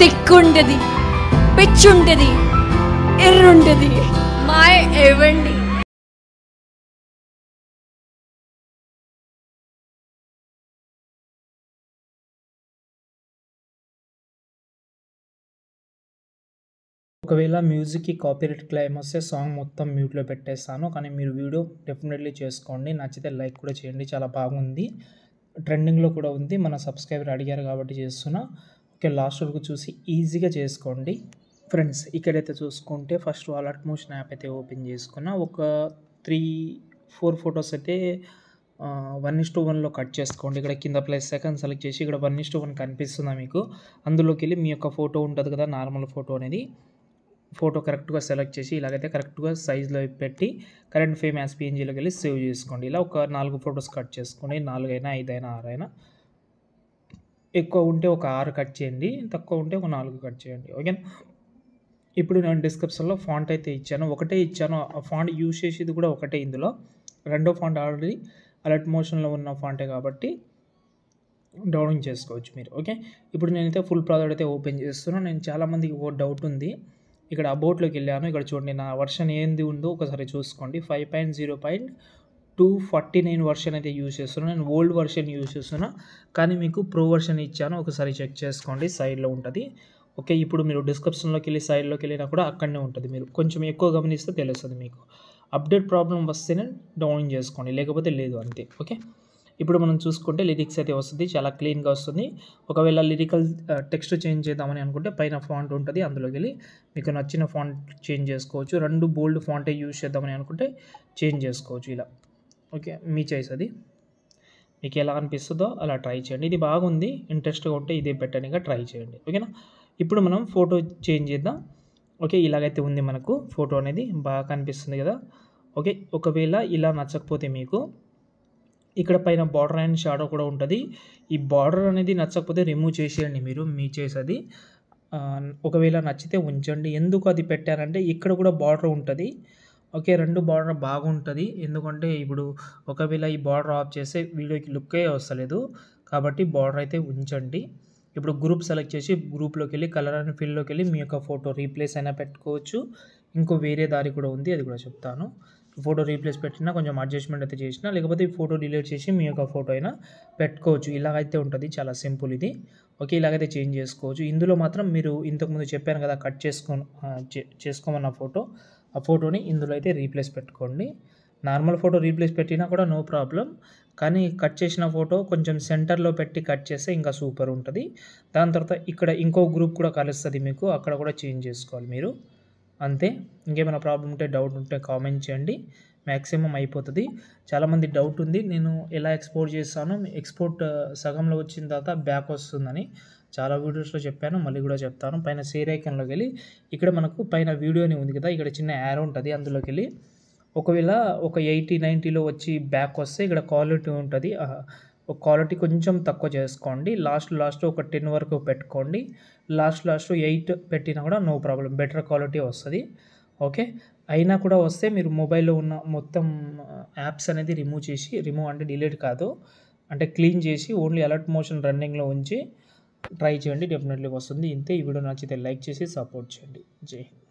తిక్కుండేది పిచ్చుండేది ఎర్రుండేది మాయ ఏవండి ఒకవేళ మ్యూజిక్కి కాపీరైట్ క్లైమ్ వస్తే సాంగ్ మొత్తం మ్యూట్లో పెట్టేస్తాను కానీ మీరు వీడియో డెఫినెట్లీ చేసుకోండి నచ్చితే లైక్ కూడా చేయండి చాలా బాగుంది ట్రెండింగ్లో కూడా ఉంది మన సబ్స్క్రైబర్ అడిగారు కాబట్టి చేస్తున్నా ఇక లాస్ట్ వరకు చూసి ఈజీగా చేసుకోండి ఫ్రెండ్స్ ఇక్కడైతే చూసుకుంటే ఫస్ట్ వాలట్ మోషన్ యాప్ అయితే ఓపెన్ చేసుకున్నా ఒక త్రీ ఫోర్ ఫొటోస్ అయితే వన్ ఇస్ టు వన్లో కట్ చేసుకోండి ఇక్కడ కింద ప్లస్ సెకండ్ సెలెక్ట్ చేసి ఇక్కడ వన్ ఇస్ టు వన్ కనిపిస్తుందా మీకు అందులోకి వెళ్ళి మీ యొక్క ఫోటో ఉంటుంది కదా నార్మల్ ఫోటో అనేది ఫోటో కరెక్ట్గా సెలెక్ట్ చేసి ఇలాగైతే కరెక్ట్గా సైజులో పెట్టి కరెంట్ ఫేమ్ యాస్పిఎన్జీలోకి వెళ్ళి సేవ్ చేసుకోండి ఇలా ఒక నాలుగు ఫొటోస్ కట్ చేసుకోండి నాలుగైనా ఐదైనా ఆరైనా ఎక్కువ ఉంటే ఒక ఆరు కట్ చేయండి తక్కువ ఉంటే ఒక నాలుగు కట్ చేయండి ఓకే ఇప్పుడు నేను డిస్క్రిప్షన్లో ఫాంట్ అయితే ఇచ్చాను ఒకటే ఇచ్చాను ఆ ఫాంట్ యూజ్ చేసేది కూడా ఒకటే ఇందులో రెండో ఫాంట్ ఆల్రెడీ అలర్ట్ మోషన్లో ఉన్న ఫాంటే కాబట్టి డౌన్లోడ్ చేసుకోవచ్చు మీరు ఓకే ఇప్పుడు నేనైతే ఫుల్ ప్రాజెక్ట్ అయితే ఓపెన్ చేస్తున్నాను నేను చాలామందికి ఓ డౌట్ ఉంది ఇక్కడ అబౌట్లోకి వెళ్ళాను ఇక్కడ చూడండి నా వర్షన్ ఏంది ఉందో ఒకసారి చూసుకోండి five point zero point two forty nine version అయితే యూజ్ చేస్తున్నాను నేను ఓల్డ్ వర్షన్ యూజ్ చేస్తున్నా కానీ మీకు ప్రో వర్షన్ ఇచ్చాను ఒకసారి చెక్ చేసుకోండి సైడ్లో ఉంటుంది ఓకే ఇప్పుడు మీరు డిస్క్రిప్షన్లోకి వెళ్ళి సైడ్లోకి వెళ్ళినా కూడా అక్కడనే ఉంటుంది మీరు కొంచెం ఎక్కువ గమనిస్తే తెలుస్తుంది మీకు అప్డేట్ ప్రాబ్లం వస్తేనే డౌన్ చేసుకోండి లేకపోతే లేదు అంతే ఓకే ఇప్పుడు మనం చూసుకుంటే లిరిక్స్ అయితే వస్తుంది చాలా క్లీన్గా వస్తుంది ఒకవేళ లిరికల్ టెక్స్ట్ చేంజ్ చేద్దామని అనుకుంటే పైన ఫాంట్ ఉంటుంది అందులోకి వెళ్ళి మీకు నచ్చిన ఫాంట్ చేంజ్ చేసుకోవచ్చు రెండు బోల్డ్ ఫాంటే యూజ్ చేద్దామని అనుకుంటే చేంజ్ చేసుకోవచ్చు ఇలా ఓకే మీ చాయిస్ అది మీకు ఎలా అనిపిస్తుందో అలా ట్రై చేయండి ఇది బాగుంది ఇంట్రెస్ట్గా ఉంటే ఇదే పెట్టడానికి ట్రై చేయండి ఓకేనా ఇప్పుడు మనం ఫోటో చేంజ్ చేద్దాం ఓకే ఇలాగైతే ఉంది మనకు ఫోటో అనేది బాగా కనిపిస్తుంది కదా ఓకే ఒకవేళ ఇలా నచ్చకపోతే మీకు ఇక్కడ పైన బార్డర్ అండ్ షాడో కూడా ఉంటుంది ఈ బార్డర్ అనేది నచ్చకపోతే రిమూవ్ చేసేయండి మీరు మీ అది ఒకవేళ నచ్చితే ఉంచండి ఎందుకు అది పెట్టారంటే ఇక్కడ కూడా బార్డర్ ఉంటుంది ఓకే రెండు బార్డర్ బాగుంటుంది ఎందుకంటే ఇప్పుడు ఒకవేళ ఈ బార్డర్ ఆఫ్ చేస్తే వీడియోకి లుక్కే వస్తలేదు కాబట్టి బార్డర్ అయితే ఉంచండి ఇప్పుడు గ్రూప్ సెలెక్ట్ చేసి గ్రూప్లోకి వెళ్ళి కలర్ అండ్ ఫీల్డ్లోకి వెళ్ళి మీ యొక్క ఫోటో రీప్లేస్ అయినా పెట్టుకోవచ్చు ఇంకో వేరే దారి కూడా ఉంది అది కూడా చెప్తాను ఫోటో రీప్లేస్ పెట్టినా కొంచెం అడ్జస్ట్మెంట్ అయితే చేసినా లేకపోతే ఈ ఫోటో డిలీట్ చేసి మీ యొక్క ఫోటో అయినా పెట్టుకోవచ్చు ఇలాగైతే ఉంటుంది చాలా సింపుల్ ఇది ఓకే ఇలాగైతే చేంజ్ చేసుకోవచ్చు ఇందులో మాత్రం మీరు ఇంతకుముందు చెప్పాను కదా కట్ చేసుకో చేసుకోమన్న ఫోటో ఆ ఫోటోని ఇందులో అయితే రీప్లేస్ పెట్టుకోండి నార్మల్ ఫోటో రీప్లేస్ పెట్టినా కూడా నో ప్రాబ్లం కానీ కట్ చేసిన ఫోటో కొంచెం సెంటర్లో పెట్టి కట్ చేస్తే ఇంకా సూపర్ ఉంటుంది దాని తర్వాత ఇక్కడ ఇంకో గ్రూప్ కూడా కలుస్తుంది మీకు అక్కడ కూడా చేంజ్ చేసుకోవాలి మీరు అంతే ఇంకేమైనా ప్రాబ్లం ఉంటే డౌట్ ఉంటే కామెంట్ చేయండి మ్యాక్సిమం అయిపోతుంది చాలామంది డౌట్ ఉంది నేను ఎలా ఎక్స్పోర్ట్ చేస్తాను ఎక్స్పోర్ట్ సగంలో వచ్చిన తర్వాత బ్యాక్ వస్తుందని చాలా వీడియోస్లో చెప్పాను మళ్ళీ కూడా చెప్తాను పైన షేర్ ఐకన్లోకి వెళ్ళి ఇక్కడ మనకు పైన వీడియోని ఉంది కదా ఇక్కడ చిన్న యారో ఉంటుంది అందులోకి వెళ్ళి ఒకవేళ ఒక ఎయిటీ నైంటీలో వచ్చి బ్యాక్ వస్తే ఇక్కడ క్వాలిటీ ఉంటుంది క్వాలిటీ కొంచెం తక్కువ చేసుకోండి లాస్ట్ లాస్ట్ ఒక టెన్ వరకు పెట్టుకోండి లాస్ట్ లాస్ట్ ఎయిట్ పెట్టినా కూడా నో ప్రాబ్లం బెటర్ క్వాలిటీ వస్తుంది ఓకే అయినా కూడా వస్తే మీరు మొబైల్లో ఉన్న మొత్తం యాప్స్ అనేది రిమూవ్ చేసి రిమూవ్ అంటే డిలీట్ కాదు అంటే క్లీన్ చేసి ఓన్లీ అలర్ట్ మోషన్ రన్నింగ్లో ఉంచి ట్రై చేయండి డెఫినెట్లీ వస్తుంది ఇంతే ఈ వీడియో నచ్చితే లైక్ చేసి సపోర్ట్ చేయండి జై హింద్